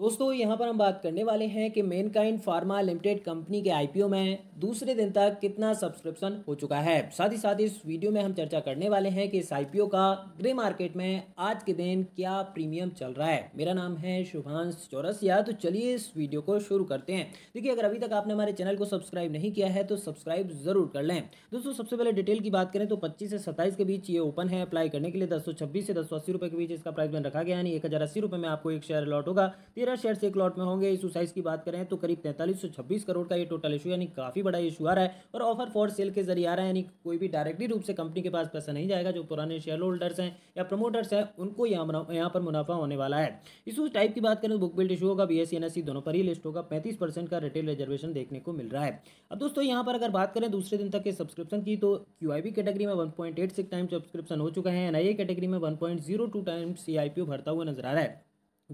दोस्तों यहाँ पर हम बात करने वाले हैं कि मेनकाइंड फार्मा लिमिटेड कंपनी के आईपीओ में दूसरे दिन तक कितना सब्सक्रिप्शन हो चुका है साथ ही साथ इस वीडियो में हम चर्चा करने वाले हैं कि इस आईपीओ का ग्रे मार्केट में आज के दिन क्या प्रीमियम चल रहा है मेरा नाम है शुभांश चौरसिया तो चलिए इस वीडियो को शुरू करते हैं देखिए अगर अभी तक आपने हमारे चैनल को सब्सक्राइब नहीं किया है तो सब्सक्राइब ज़रूर कर लें दोस्तों सबसे पहले डिटेल की बात करें तो पच्चीस से सत्ताईस के बीच ये ओपन है अप्लाई करने के लिए दस से दस के बीच इसका प्राइस रखा गया यानी एक में आपको एक शेयर अलॉट होगा तो तेरह शेयर एक लॉट में होंगे इशू साइज की बात करें तो करीब तैंतालीस सौ छब्बीस करोड़ का ये टोटल इशू यानी काफ़ी बड़ा इशू आ रहा है और ऑफर फॉर सेल के जरिए आ रहा है यानी कोई भी डायरेक्टली रूप से कंपनी के पास पैसा नहीं जाएगा जो पुराने शेयर होल्डर्स हैं या प्रमोटर्स हैं उनको यहाँ पर मुनाफा होने वाला है इशू टाइप की बात करें तो बुक बिल्ड इशू होगा बी एस e e दोनों पर ही लिस्ट होगा पैंतीस का रिटेल रिजर्वेशन देखने को मिल रहा है अब दोस्तों यहाँ पर अगर बात करें दूसरे दिन तक के सब्सक्रिप्शन की तो क्यू कैटेगरी में one point eight six time subscription हो चुका है एन कैटेगरी में one point zero two times C I भरता हुआ नजर आ रहा है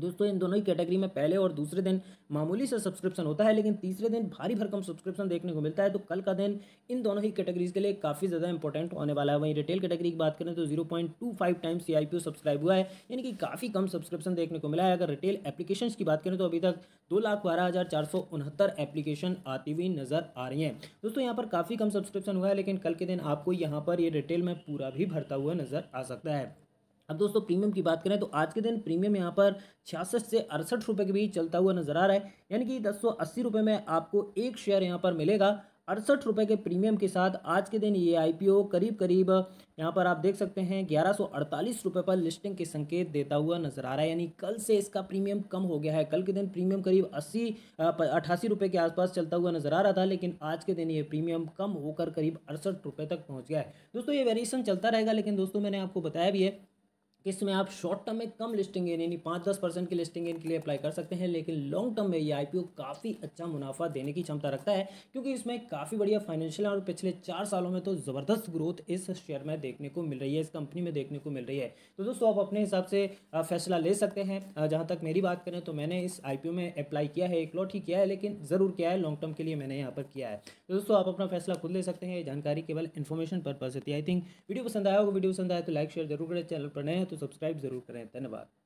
दोस्तों इन दोनों ही कैटेगरी में पहले और दूसरे दिन मामूली सा सब्सक्रिप्शन होता है लेकिन तीसरे दिन भारी भरकम सब्सक्रिप्शन देखने को मिलता है तो कल का दिन इन दोनों ही कैटेगरीज के लिए काफ़ी ज़्यादा इंपॉर्टेंट होने वाला है वहीं रिटेल कैटेगरी की बात करें तो zero point two five times C I P O subscribe हुआ है यानी कि काफ़ी कम सब्सक्रिप्शन देखने को मिला है अगर रिटेल एप्लीकेशन की बात करें तो अभी तक दो लाख बारह हज़ार चार सौ उनहत्तर एप्लीकेशन आती हुई नज़र आ रही हैं दोस्तों यहाँ पर काफ़ी कम सब्सक्रिप्शन हुआ है लेकिन कल के दिन आपको यहाँ पर ये रिटेल में पूरा भी भरता हुआ नज़र आ सकता है अब दोस्तों प्रीमियम की बात करें तो आज के दिन प्रीमियम यहाँ पर छियासठ से अड़सठ रुपये के बीच चलता हुआ नजर आ रहा है यानी कि दस रुपए में आपको एक शेयर यहाँ पर मिलेगा अड़सठ रुपये के प्रीमियम के साथ आज के दिन ये आईपीओ करीब करीब यहाँ पर आप देख सकते हैं ग्यारह सौ अड़तालीस रुपये पर लिस्टिंग के संकेत देता हुआ नजर आ रहा है यानी कल से इसका प्रीमियम कम हो गया है कल के दिन प्रीमियम करीब अस्सी अठासी रुपये के आसपास चलता हुआ नजर आ रहा था लेकिन आज के दिन ये प्रीमियम कम होकर करीब अड़सठ रुपये तक पहुँच गया है दोस्तों ये वेरिएशन चलता रहेगा लेकिन दोस्तों मैंने आपको बताया भी है इसमें आप शॉर्ट टर्म में कम लिस्टिंग गेन यानी पाँच दस परसेंट की लिस्टिंग गेन के लिए अप्लाई कर सकते हैं लेकिन लॉन्ग टर्म में ये आईपीओ काफ़ी अच्छा मुनाफा देने की क्षमता रखता है क्योंकि इसमें काफ़ी बढ़िया फाइनेंशियल और पिछले चार सालों में तो ज़बरदस्त ग्रोथ इस शेयर में देखने को मिल रही है इस कंपनी में देखने को मिल रही है तो दोस्तों आप अपने हिसाब से फैसला ले सकते हैं जहाँ तक मेरी बात करें तो मैंने इस आई में अप्लाई किया है एक लॉट ही किया है लेकिन ज़रूर किया है लॉन्ग टर्म के लिए मैंने यहाँ पर किया है तो दोस्तों आप अपना फैसला खुद ले सकते हैं जानकारी केवल इन्फॉर्मेशन पर्पज होती है आई थिंक वीडियो पसंद आया होगा वीडियो पसंद आया तो लाइक शेयर जरूर करें चैनल पर नए तो सब्सक्राइब ज़रूर करें धन्यवाद